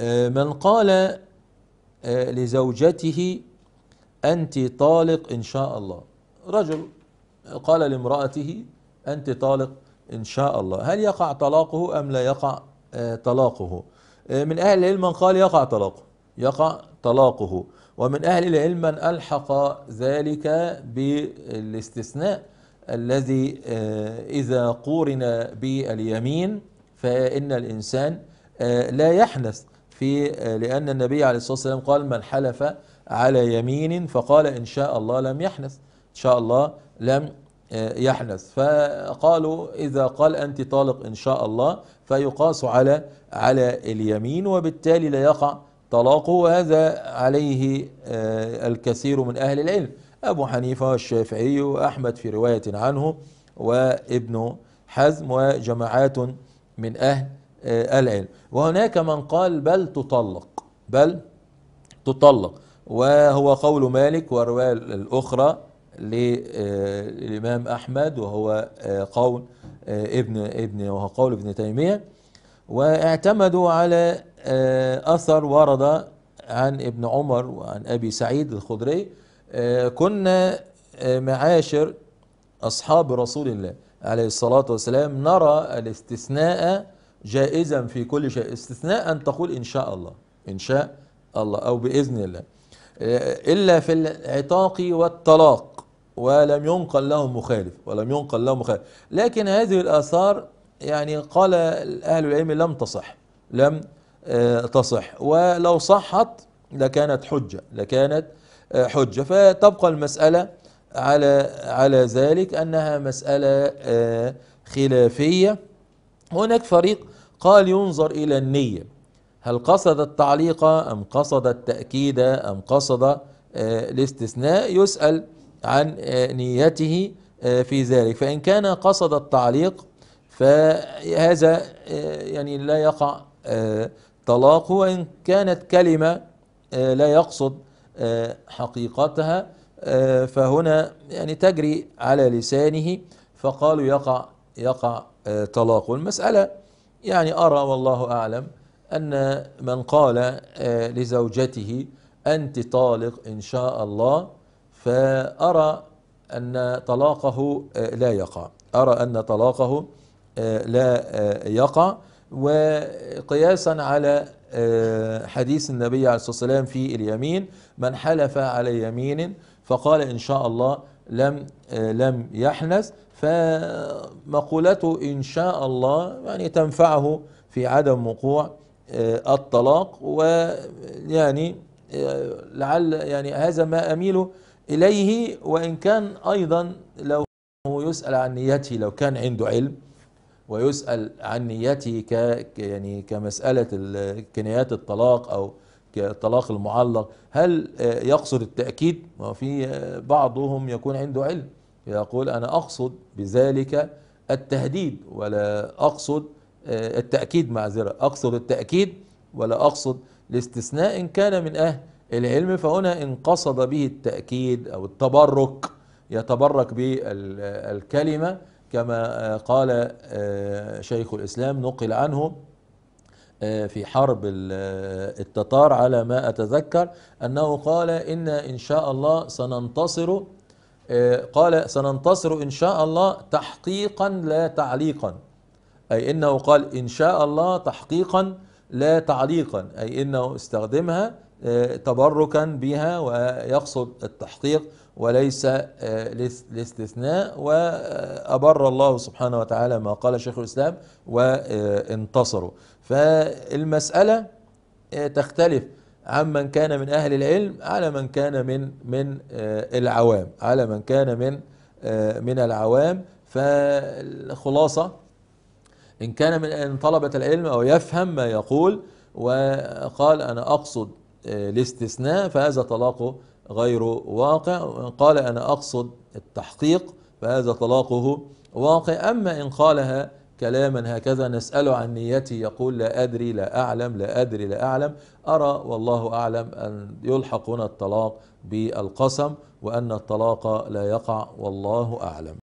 آه، من قال آه، لزوجته أنت طالق إن شاء الله رجل قال لامرأته أنت طالق إن شاء الله هل يقع طلاقه أم لا يقع آه، طلاقه من أهل العلم من قال يقع طلاقه يقع طلاقه ومن أهل العلم من ألحق ذلك بالاستثناء الذي إذا قورن باليمين فإن الإنسان لا يحنث في آه، لأن النبي عليه الصلاة والسلام قال من حلف على يمين فقال إن شاء الله لم يحنث إن شاء الله لم آه، يحنث فقالوا إذا قال أنت طالق إن شاء الله فيقاس على على اليمين وبالتالي لا يقع طلاقه وهذا عليه آه، الكثير من أهل العلم أبو حنيفة والشافعي وأحمد في رواية عنه وابن حزم وجماعات من أهل آه، العلم وهناك من قال بل تطلق بل تطلق وهو قول مالك والرواية الأخرى آه، للإمام أحمد وهو آه، قول ابن ابن وهو قول ابن تيمية واعتمدوا على أثر ورد عن ابن عمر وعن أبي سعيد الخدري كنا معاشر أصحاب رسول الله عليه الصلاة والسلام نرى الاستثناء جائزا في كل شيء استثناء أن تقول إن شاء الله إن شاء الله أو بإذن الله آه، إلا في العتاق والطلاق ولم ينقل لهم مخالف ولم ينقل لهم مخالف لكن هذه الآثار يعني قال أهل العلم لم تصح لم آه، تصح ولو صحت لكانت حجة لكانت آه، حجة فتبقى المسألة على على ذلك أنها مسألة خلافية هناك فريق قال ينظر إلى النية هل قصد التعليق أم قصد التأكيد أم قصد آه، الاستثناء يسأل عن آه، نيته آه، في ذلك فإن كان قصد التعليق فهذا يعني لا يقع طلاق وإن كانت كلمة لا يقصد حقيقتها فهنا يعني تجري على لسانه فقالوا يقع يقع طلاق المسألة يعني أرى والله أعلم أن من قال آه، لزوجته أنت طالق إن شاء الله فأرى أن طلاقه آه، لا يقع أرى أن طلاقه آه، لا يقع وقياسا على حديث النبي عليه الصلاة والسلام في اليمين من حلف على يمين فقال إن شاء الله لم آه، لم يحنث فمقولته إن شاء الله يعني تنفعه في عدم وقوع آه، الطلاق ويعني آه، لعل يعني هذا ما أميل إليه وإن كان أيضا لو يسأل عن نيته لو كان عنده علم ويسأل عن نيته ك يعني كمسألة كنايات الطلاق أو كالطلاق المعلق هل يقصد التأكيد وفي بعضهم يكون عنده علم يقول أنا أقصد بذلك التهديد ولا أقصد آه، التأكيد معذرة أقصد التأكيد ولا أقصد الاستثناء إن كان من أهل العلم فهنا إن قصد به التأكيد أو التبرك يتبرك بالكلمة كما قال آه، شيخ الإسلام نقل عنه آه، في حرب آه، التتار على ما أتذكر أنه قال إن إن شاء الله سننتصر آه، قال سننتصر إن شاء الله تحقيقا لا تعليقا أي إنه قال إن شاء الله تحقيقا لا تعليقا أي إنه استخدمها تبركا بها ويقصد التحقيق وليس الاستثناء آه، وأبر الله سبحانه وتعالى ما قال شيخ الإسلام وانتصروا آه، فالمسألة آه، تختلف عمن كان من أهل العلم على من كان من من العوام على من كان من من العوام فالخلاصة إن كان من طلبة العلم أو يفهم ما يقول وقال أنا أقصد الاستثناء فهذا طلاق غير واقع وإن قال أنا أقصد التحقيق فهذا طلاقه واقع أما إن قالها كلاما هكذا نسأل عن نيتي يقول لا أدري لا أعلم لا أدري لا أعلم أرى والله أعلم أن يلحق هنا الطلاق بالقسم وأن الطلاق لا يقع والله أعلم